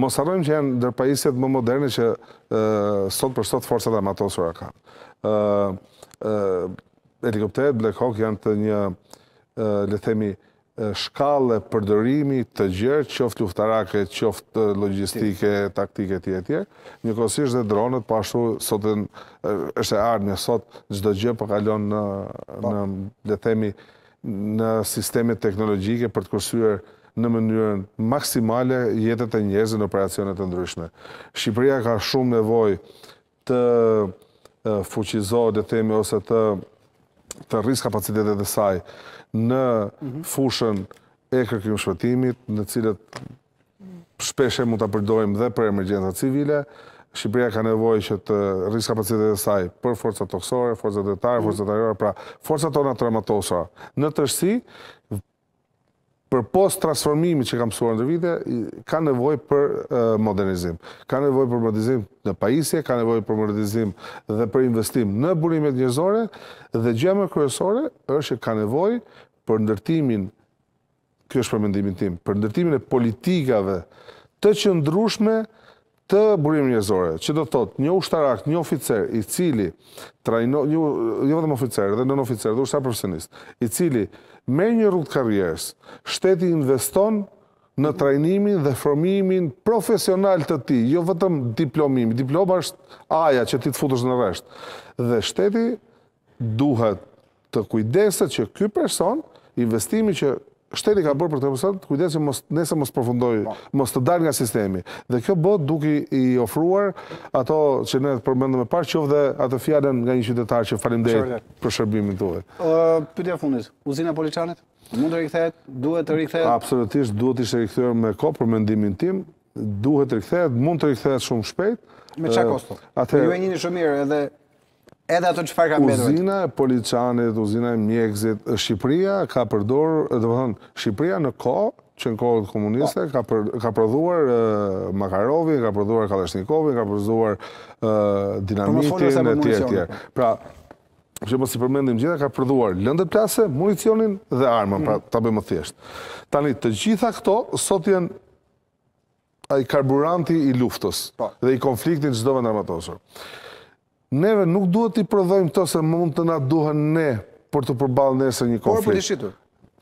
Mos arrojnë që janë ndër pajisjet më moderne që sot për sot forcat e mbrojtjes kanë. Ëh, ëh, Black Hawk janë të një, le të themi, shkallë përdorimi të gjërë, qoftë luftarake, qoftë logjistike, taktike e të njëkohësisht dhe dronët po ashtu sot është e ardhmë sot çdo gjë po kalon në në le të themi në sistemi teknologjike për të kursyer në mënyrën maksimale jetet e njerëzve në operacionet të ndryshme. Shqipëria ka shumë nevoj të fuqizohet dhe temi ose të të rrisë kapacitetet e saj në mhm. fushën e kërkim shpëtimit, në cilët shpeshe mund të përdojmë dhe për emergjenta civile. Shqipëria ka nevoj që të rrisë kapacitetet e saj për forcët toksore, forcët detarë, mhm. forcët ajore, pra forcët tona të rëmatosa në tërsi, për post transformimi që kam pësuar në të vite, ka nevoj për modernizim. Ka nevoj për modernizim në pajisje, ka nevoj për modernizim dhe për investim në burimet njëzore, dhe gjemë kërësore është që ka nevoj për ndërtimin, kjo është përmendimin tim, për ndërtimin e politikave të qëndrushme të burim njëzore, që do të thotë një ushtarak, një oficer, i cili, një jo vëdhëm oficer, dhe në në oficer, dhe ushtar profesionist, i cili, me një rrugë karrierës, shteti investon në trajnimin dhe formimin profesional të ti, jo vetëm diplomimi. Diploma është aja që ti të futësh në rështë. Dhe shteti duhet të kujdeset që ky person, investimi që shteti ka bërë për të profesorët, kujdes që mos nëse mos përfundoj, po. mos të dal nga sistemi. Dhe kjo bëhet duke i ofruar ato që ne përmendëm më parë, qoftë ato fjalën nga një qytetar që faleminderit për shërbimin tuaj. Ë, pyetja fundit, Uzina Poliçanit, mund të rikthehet? Duhet të rikthehet? Absolutisht duhet të ishte me ko për mendimin tim, duhet të rikthehet, mund të rikthehet shumë shpejt. Me qa kosto? Atë ju e njihni shumë mirë edhe Edhe ato që farë ka mbedur? Uzina e policanit, uzina e mjekzit, Shqipria ka përdor, dhe Shqipëria Shqipria në ko, që në kohët komuniste, po. ka përduar Makarovi, ka përduar Kalashnikovi, ka përduar dinamitin e tjerë tjerë. Po. Pra, që mos po i përmendim gjitha, ka përduar lëndët plase, municionin dhe armën, pra mm. ta bëjmë të thjeshtë. Tani, të gjitha këto, sot jenë a i karburanti i luftës dhe i konfliktin qdove në armatosur. Neve nuk duhet të i prodhojmë to se mund të na duhen ne për të përballë nesër një konflikt. Por për të shitur.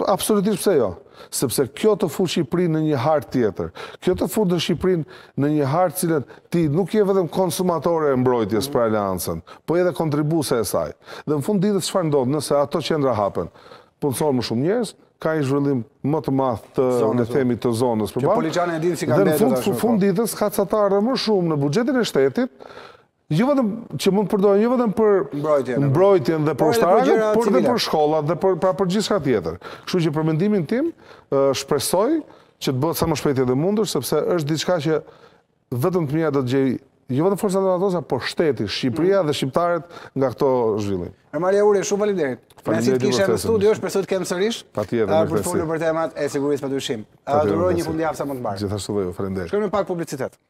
Po, absolutisht pse jo? Sepse kjo të fut Shqipërinë në një hartë tjetër. Kjo të dhe Shqipërinë në një hartë cilën ti nuk je vetëm konsumatore e mbrojtjes për aleancën, po edhe kontribuese e saj. Dhe në fund ditës çfarë ndodh nëse ato qendra hapen? Punësojnë më shumë njerëz, ka një zhvillim më të madh të ne themi të zonës përballë. dinë si kanë Dhe në fund, fund po. ditës ka më shumë në buxhetin e shtetit, jo vetëm që mund të përdoren jo vetëm për mbrojtjen, mbrojtjen dhe për ushtarakun, por edhe për shkollat dhe për pra për gjithçka tjetër. Kështu që për mendimin tim, shpresoj që të bëhet sa më shpejt edhe mundur sepse është diçka që vetëm të mia do të gjej jo vetëm forca ndonatosa, por shteti, Shqipëria mm. dhe shqiptarët nga këto zhvillim. Maria Uri, shumë faleminderit. Mersi që ishe në studio, është shpresoj të kemi sërish. Patjetër, për të folur për temat e sigurisë padyshim. Uh, Duroj një fundjavë sa më të mbarë. Gjithashtu ju, faleminderit. Shkojmë pak publicitet.